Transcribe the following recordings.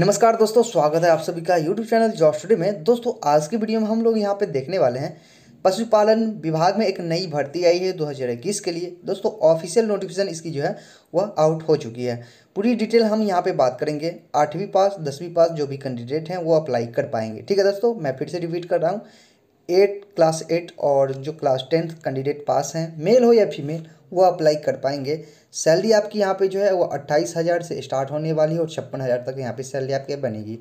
नमस्कार दोस्तों स्वागत है आप सभी का यूट्यूब चैनल जॉब स्टडी में दोस्तों आज की वीडियो में हम लोग यहाँ पे देखने वाले हैं पशुपालन विभाग में एक नई भर्ती आई है 2021 के लिए दोस्तों ऑफिशियल नोटिफिकेशन इसकी जो है वह आउट हो चुकी है पूरी डिटेल हम यहाँ पे बात करेंगे आठवीं पास दसवीं पास जो भी कैंडिडेट हैं वो अप्लाई कर पाएंगे ठीक है दोस्तों मैं फिर से रिपीट कर रहा हूँ एट क्लास एट और जो क्लास टेंथ कैंडिडेट पास हैं मेल हो या फीमेल वो अप्लाई कर पाएंगे सैलरी आपकी यहाँ पे जो है वो अट्ठाईस हज़ार से स्टार्ट होने वाली है और छप्पन हज़ार तक यहाँ पे सैलरी आपके बनेगी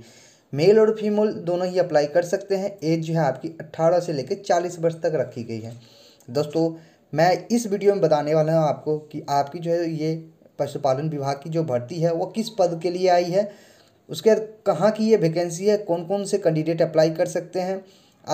मेल और फीमेल दोनों ही अप्लाई कर सकते हैं एज जो है आपकी अट्ठारह से लेकर चालीस वर्ष तक रखी गई है दोस्तों मैं इस वीडियो में बताने वाला हूँ आपको कि आपकी जो है ये पशुपालन विभाग की जो भर्ती है वो किस पद के लिए आई है उसके बाद कहाँ की ये वैकेंसी है कौन कौन से कैंडिडेट अप्लाई कर सकते हैं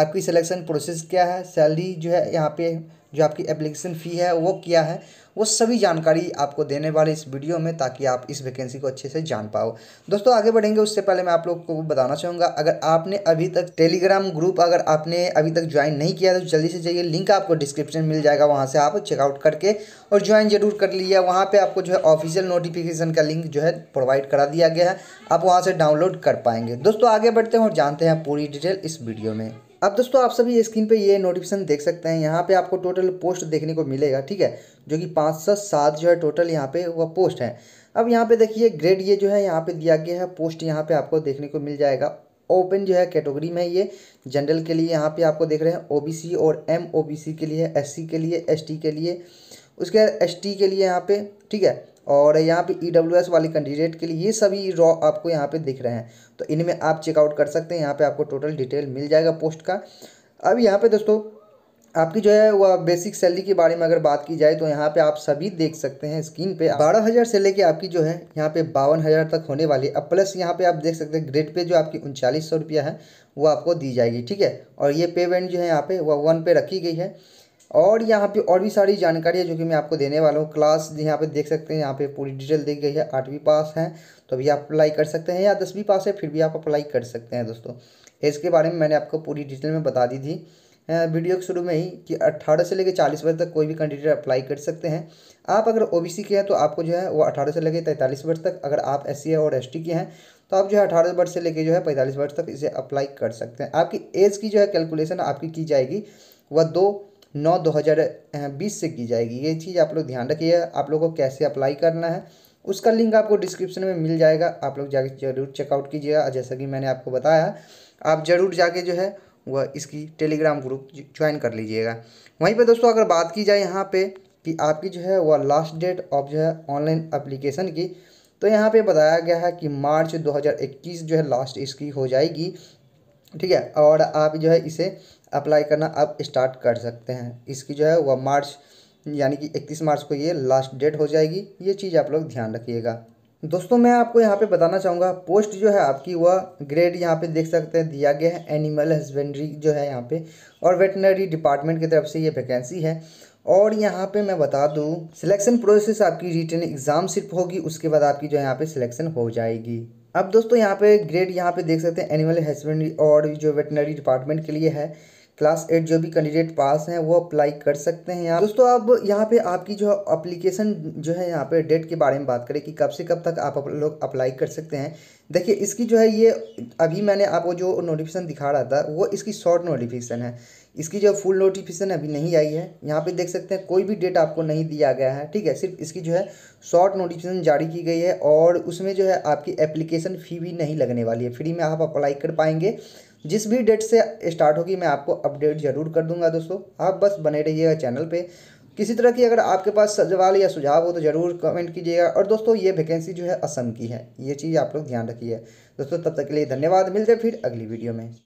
आपकी सिलेक्शन प्रोसेस क्या है सैलरी जो है यहाँ पे जो आपकी एप्लीकेशन फ़ी है वो क्या है वो सभी जानकारी आपको देने वाले इस वीडियो में ताकि आप इस वैकेंसी को अच्छे से जान पाओ दोस्तों आगे बढ़ेंगे उससे पहले मैं आप लोग को बताना चाहूँगा अगर आपने अभी तक टेलीग्राम ग्रुप अगर आपने अभी तक ज्वाइन नहीं किया तो जल्दी से जाइए लिंक आपको डिस्क्रिप्शन मिल जाएगा वहाँ से आप चेकआउट करके और ज्वाइन जरूर कर लीजिए वहाँ पर आपको जो है ऑफिशियल नोटिफिकेशन का लिंक जो है प्रोवाइड करा दिया गया है आप वहाँ से डाउनलोड कर पाएंगे दोस्तों आगे बढ़ते हैं और जानते हैं पूरी डिटेल इस वीडियो में अब दोस्तों आप सभी स्क्रीन पे ये नोटिफिकेशन देख सकते हैं यहाँ पे आपको टोटल पोस्ट देखने को मिलेगा ठीक है जो कि पाँच सौ सात जो है टोटल यहाँ पे वह पोस्ट है अब यहाँ पे देखिए ग्रेड ये जो है यहाँ पे दिया गया है पोस्ट यहाँ पे आपको देखने को मिल जाएगा ओपन जो है कैटेगरी में ये जनरल के लिए यहाँ पर आपको देख रहे हैं ओ और एम के लिए एस के लिए एस के लिए उसके बाद एस के लिए यहाँ पे ठीक है और यहाँ पे ई डब्ल्यू एस वाले कैंडिडेट के लिए ये सभी रॉ आपको यहाँ पे दिख रहे हैं तो इनमें आप चेकआउट कर सकते हैं यहाँ पे आपको टोटल डिटेल मिल जाएगा पोस्ट का अब यहाँ पे दोस्तों आपकी जो है वह बेसिक सैलरी के बारे में अगर बात की जाए तो यहाँ पे आप सभी देख सकते हैं स्क्रीन पे बारह हज़ार से लेके आपकी जो है यहाँ पे बावन हज़ार तक होने वाली है अब प्लस यहाँ पे आप देख सकते हैं ग्रेड पे जो आपकी उनचालीस सौ रुपया है वो आपको दी जाएगी ठीक है और ये पेमेंट जो है यहाँ पे वह वन पे रखी गई है और यहाँ पे और भी सारी जानकारी है जो कि मैं आपको देने वाला हूँ क्लास यहाँ पे देख सकते हैं यहाँ पे पूरी डिटेल दी गई है आठवीं पास हैं तो भी आप अप्लाई कर सकते हैं या दसवीं पास है फिर भी आप अप्लाई कर सकते हैं दोस्तों इसके बारे में मैंने आपको पूरी डिटेल में बता दी थी वीडियो के शुरू में ही कि अट्ठारह से लेकर चालीस वर्ष तक कोई भी कैंडिडेट अप्लाई कर सकते हैं आप अगर ओ के हैं तो आपको जो है वो अठारह से लेकर तैंतालीस वर्ष तक अगर आप एससी और एस के हैं तो आप जो है अठारह वर्ष से लेकर जो है पैंतालीस वर्ष तक इसे अप्लाई कर सकते हैं आपकी एज की जो है कैलकुलेशन आपकी की जाएगी वह दो नौ दो हज़ार बीस से की जाएगी ये चीज़ आप लोग ध्यान रखिएगा आप लोगों को कैसे अप्लाई करना है उसका लिंक आपको डिस्क्रिप्शन में मिल जाएगा आप लोग जाके जरूर चेकआउट कीजिएगा जैसा कि मैंने आपको बताया आप ज़रूर जाके जो है वह इसकी टेलीग्राम ग्रुप ज्वाइन कर लीजिएगा वहीं पर दोस्तों अगर बात की जाए यहाँ पर कि आपकी जो है वह लास्ट डेट ऑफ जो है ऑनलाइन अप्लीकेशन की तो यहाँ पर बताया गया है कि मार्च दो जो है लास्ट इसकी हो जाएगी ठीक है और आप जो है इसे अप्लाई करना आप स्टार्ट कर सकते हैं इसकी जो है वह मार्च यानी कि इकतीस मार्च को ये लास्ट डेट हो जाएगी ये चीज़ आप लोग ध्यान रखिएगा दोस्तों मैं आपको यहाँ पे बताना चाहूँगा पोस्ट जो है आपकी वह ग्रेड यहाँ पे देख सकते हैं दिया गया है एनिमल हस्बेंड्री जो है यहाँ पे और वेटनरी डिपार्टमेंट की तरफ से ये वैकेंसी है और यहाँ पे मैं बता दूँ सिलेक्शन प्रोसेस आपकी रिटर्न एग्ज़ाम सिर्फ होगी उसके बाद आपकी जो है यहाँ पर सिलेक्शन हो जाएगी अब दोस्तों यहाँ पर ग्रेड यहाँ पर देख सकते हैं एनिमल हस्बेंड्री और जो वेटनरी डिपार्टमेंट के लिए है क्लास एट जो भी कैंडिडेट पास हैं वो अप्लाई कर सकते हैं यहाँ दोस्तों अब यहाँ पे आपकी जो अप्लीकेशन जो है यहाँ पे डेट के बारे में बात करें कि कब से कब तक आप लोग अप्लाई कर सकते हैं देखिए इसकी जो है ये अभी मैंने आपको जो नोटिफिकेशन दिखा रहा था वो इसकी शॉर्ट नोटिफिकेशन है इसकी जो फुल नोटिफिकेशन अभी नहीं आई है यहाँ पे देख सकते हैं कोई भी डेट आपको नहीं दिया गया है ठीक है सिर्फ इसकी जो है शॉर्ट नोटिफिकेशन जारी की गई है और उसमें जो है आपकी एप्लीकेशन फ़ी भी नहीं लगने वाली है फ्री में आप अप्लाई कर पाएंगे जिस भी डेट से स्टार्ट होगी मैं आपको अपडेट ज़रूर कर दूंगा दोस्तों आप बस बने रहिएगा चैनल पे किसी तरह की अगर आपके पास सवाल या सुझाव हो तो ज़रूर कमेंट कीजिएगा और दोस्तों ये वैकेंसी जो है असम की है ये चीज़ आप लोग ध्यान रखिए दोस्तों तब तक के लिए धन्यवाद मिलते फिर अगली वीडियो में